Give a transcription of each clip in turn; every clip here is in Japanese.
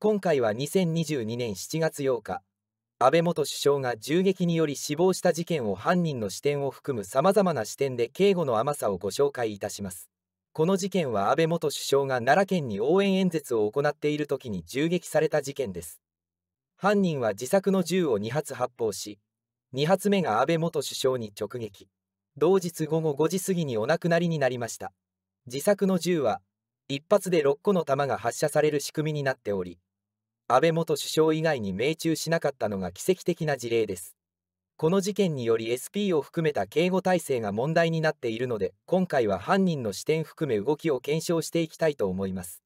今回は2022年7月8日安倍元首相が銃撃により死亡した事件を犯人の視点を含むさまざまな視点で警護の甘さをご紹介いたしますこの事件は安倍元首相が奈良県に応援演説を行っている時に銃撃された事件です犯人は自作の銃を2発発砲し2発目が安倍元首相に直撃同日午後5時過ぎにお亡くなりになりました自作の銃は1発で6個の弾が発射される仕組みになっており安倍元首相以外に命中しなかったのが奇跡的な事例です。この事件により SP を含めた警護体制が問題になっているので、今回は犯人の視点含め動きを検証していきたいと思います。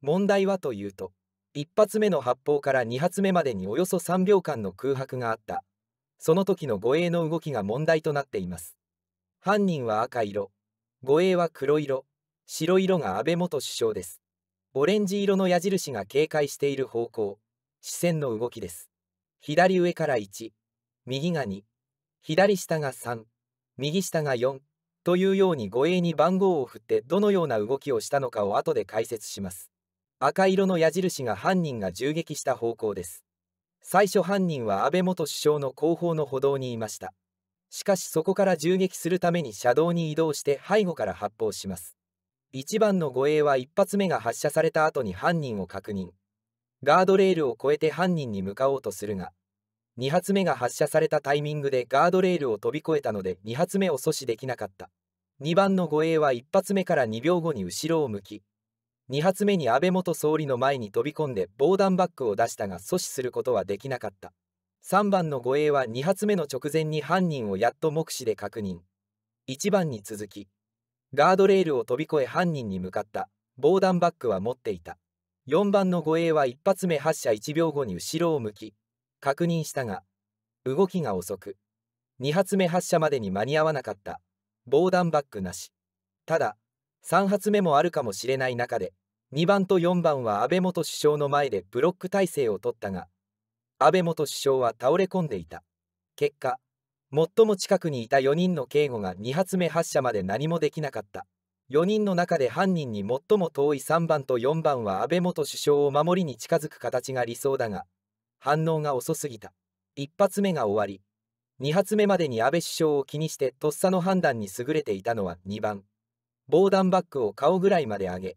問題はというと、1発目の発砲から2発目までにおよそ3秒間の空白があった。その時の護衛の動きが問題となっています。犯人は赤色、護衛は黒色、白色が安倍元首相です。オレンジ色の矢印が警戒している方向、視線の動きです。左上から1、右が2、左下が3、右下が4というように護衛に番号を振ってどのような動きをしたのかを後で解説します。赤色の矢印が犯人が銃撃した方向です。最初犯人は安倍元首相の後方の歩道にいました。しかしそこから銃撃するために車道に移動して背後から発砲します。1番の護衛は1発目が発射された後に犯人を確認。ガードレールを越えて犯人に向かおうとするが、2発目が発射されたタイミングでガードレールを飛び越えたので2発目を阻止できなかった。2番の護衛は1発目から2秒後に後ろを向き、2発目に安倍元総理の前に飛び込んで防弾バッグを出したが阻止することはできなかった。3番の護衛は2発目の直前に犯人をやっと目視で確認。1番に続き、ガードレールを飛び越え犯人に向かった防弾バッグは持っていた4番の護衛は1発目発射1秒後に後ろを向き確認したが動きが遅く2発目発射までに間に合わなかった防弾バッグなしただ3発目もあるかもしれない中で2番と4番は安倍元首相の前でブロック体制を取ったが安倍元首相は倒れ込んでいた結果最も近くにいた4人の警護が2発目発射まで何もできなかった。4人の中で犯人に最も遠い3番と4番は安倍元首相を守りに近づく形が理想だが、反応が遅すぎた。1発目が終わり、2発目までに安倍首相を気にしてとっさの判断に優れていたのは2番。防弾バッグを顔ぐらいまで上げ、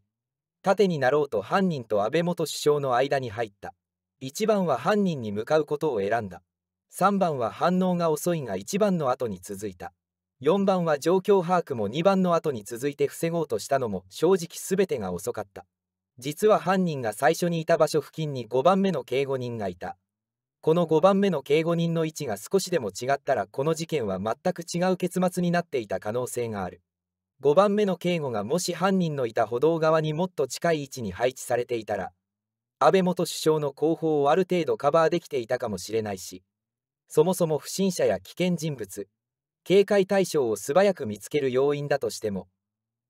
盾になろうと犯人と安倍元首相の間に入った。1番は犯人に向かうことを選んだ。3番は反応が遅いが1番の後に続いた4番は状況把握も2番の後に続いて防ごうとしたのも正直全てが遅かった実は犯人が最初にいた場所付近に5番目の警護人がいたこの5番目の警護人の位置が少しでも違ったらこの事件は全く違う結末になっていた可能性がある5番目の警護がもし犯人のいた歩道側にもっと近い位置に配置されていたら安倍元首相の後方をある程度カバーできていたかもしれないしそもそも不審者や危険人物警戒対象を素早く見つける要因だとしても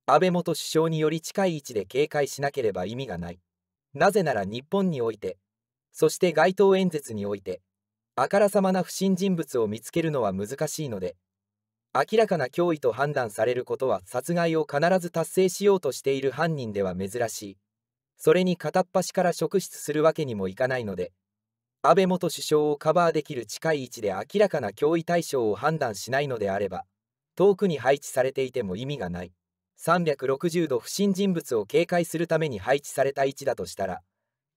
安倍元首相により近い位置で警戒しなければ意味がないなぜなら日本においてそして街頭演説においてあからさまな不審人物を見つけるのは難しいので明らかな脅威と判断されることは殺害を必ず達成しようとしている犯人では珍しいそれに片っ端から職質するわけにもいかないので安倍元首相をカバーできる近い位置で明らかな脅威対象を判断しないのであれば、遠くに配置されていても意味がない。360度不審人物を警戒するために配置された位置だとしたら、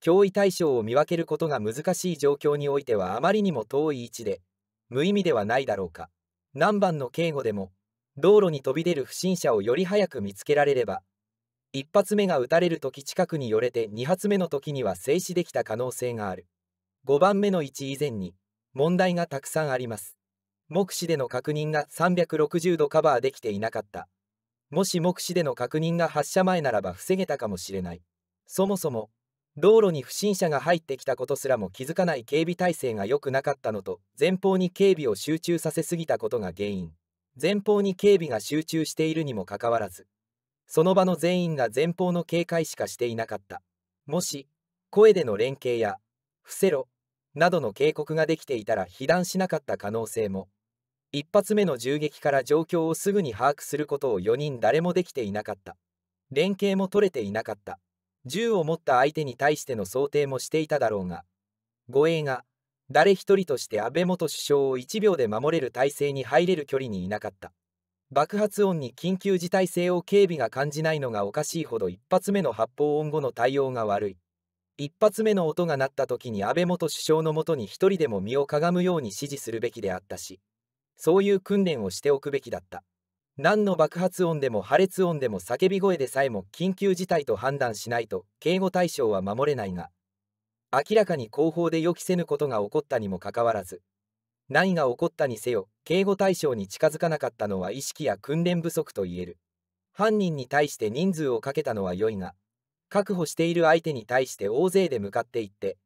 脅威対象を見分けることが難しい状況においてはあまりにも遠い位置で、無意味ではないだろうか。何番の警護でも、道路に飛び出る不審者をより早く見つけられれば、1発目が撃たれる時近くに寄れて2発目の時には制止できた可能性がある。5番目の1以前に問題がたくさんあります。目視での確認が360度カバーできていなかった。もし目視での確認が発射前ならば防げたかもしれない。そもそも、道路に不審者が入ってきたことすらも気づかない警備体制が良くなかったのと、前方に警備を集中させすぎたことが原因。前方に警備が集中しているにもかかわらず、その場の全員が前方の警戒しかしていなかった。もし、声での連携や、伏せろ、などの警告ができていたら被弾しなかった可能性も1発目の銃撃から状況をすぐに把握することを4人誰もできていなかった連携も取れていなかった銃を持った相手に対しての想定もしていただろうが護衛が誰一人として安倍元首相を1秒で守れる体制に入れる距離にいなかった爆発音に緊急事態性を警備が感じないのがおかしいほど1発目の発砲音後の対応が悪い一発目の音が鳴った時に安倍元首相のもとに一人でも身をかがむように指示するべきであったし、そういう訓練をしておくべきだった。何の爆発音でも破裂音でも叫び声でさえも緊急事態と判断しないと警護対象は守れないが明らかに後方で予期せぬことが起こったにもかかわらず何が起こったにせよ警護対象に近づかなかったのは意識や訓練不足と言える犯人に対して人数をかけたのは良いが確保している相手に対して大勢で向かっていって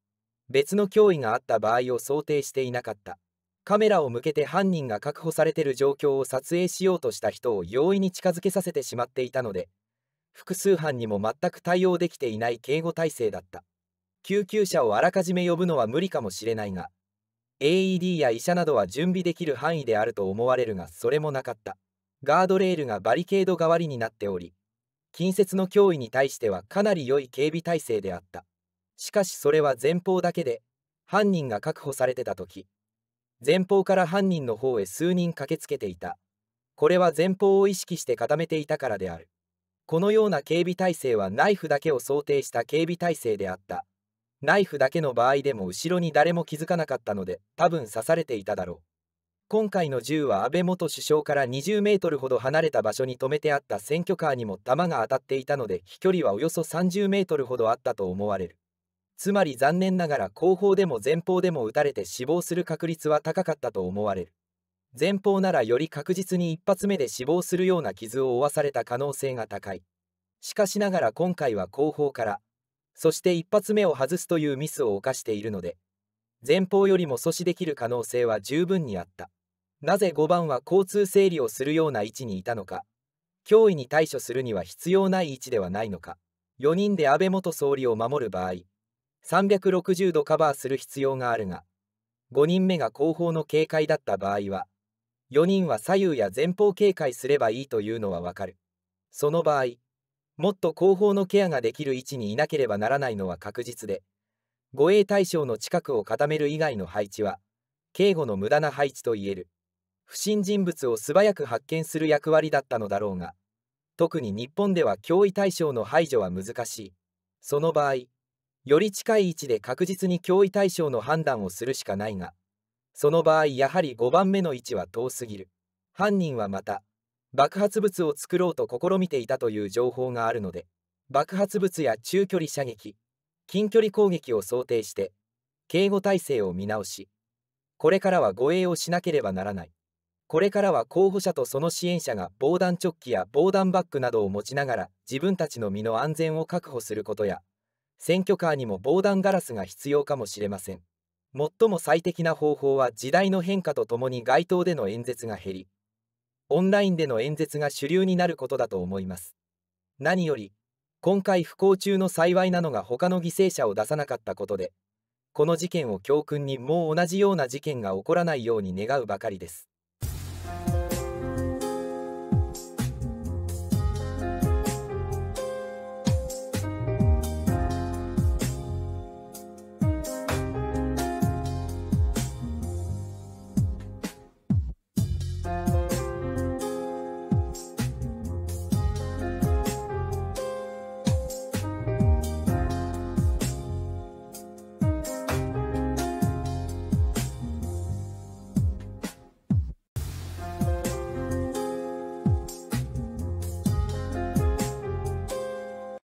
別の脅威があった場合を想定していなかったカメラを向けて犯人が確保されている状況を撮影しようとした人を容易に近づけさせてしまっていたので複数犯にも全く対応できていない警護体制だった救急車をあらかじめ呼ぶのは無理かもしれないが AED や医者などは準備できる範囲であると思われるがそれもなかったガードレールがバリケード代わりになっており近接の脅威に対してはかなり良い警備体制であった。しかしそれは前方だけで、犯人が確保されてた時、前方から犯人の方へ数人駆けつけていた。これは前方を意識して固めていたからである。このような警備体制はナイフだけを想定した警備体制であった。ナイフだけの場合でも後ろに誰も気づかなかったので、多分刺されていただろう。今回の銃は安倍元首相から20メートルほど離れた場所に止めてあった選挙カーにも弾が当たっていたので飛距離はおよそ30メートルほどあったと思われる。つまり残念ながら後方でも前方でも撃たれて死亡する確率は高かったと思われる。前方ならより確実に1発目で死亡するような傷を負わされた可能性が高い。しかしながら今回は後方から、そして1発目を外すというミスを犯しているので、前方よりも阻止できる可能性は十分にあった。なぜ5番は交通整理をするような位置にいたのか脅威に対処するには必要ない位置ではないのか4人で安倍元総理を守る場合360度カバーする必要があるが5人目が後方の警戒だった場合は4人は左右や前方警戒すればいいというのはわかるその場合もっと後方のケアができる位置にいなければならないのは確実で護衛対象の近くを固める以外の配置は警護の無駄な配置といえる不審人物を素早く発見する役割だったのだろうが特に日本では脅威対象の排除は難しいその場合より近い位置で確実に脅威対象の判断をするしかないがその場合やはり5番目の位置は遠すぎる犯人はまた爆発物を作ろうと試みていたという情報があるので爆発物や中距離射撃近距離攻撃を想定して警護体制を見直しこれからは護衛をしなければならないこれからは候補者とその支援者が防弾チョッキや防弾バッグなどを持ちながら自分たちの身の安全を確保することや選挙カーにも防弾ガラスが必要かもしれません最も最適な方法は時代の変化とともに街頭での演説が減りオンラインでの演説が主流になることだと思います何より今回不幸中の幸いなのが他の犠牲者を出さなかったことでこの事件を教訓にもう同じような事件が起こらないように願うばかりです